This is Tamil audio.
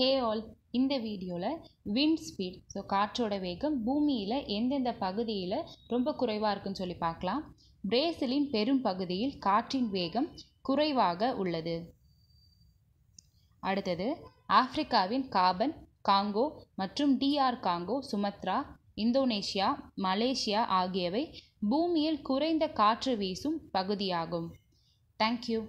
ஹே ஆல் இந்த வீடியோவில் விண்ட் ஸ்பீட் ஸோ காற்றோட வேகம் பூமியில் எந்தெந்த பகுதியில் ரொம்ப குறைவாக இருக்குன்னு சொல்லி பார்க்கலாம் பிரேசிலின் பெரும் பகுதியில் காற்றின் வேகம் குறைவாக உள்ளது அடுத்தது ஆப்பிரிக்காவின் காபன் காங்கோ மற்றும் DR Congo Sumatra Indonesia Malaysia ஆகியவை பூமியில் குறைந்த காற்று வீசும் பகுதியாகும் தேங்க்யூ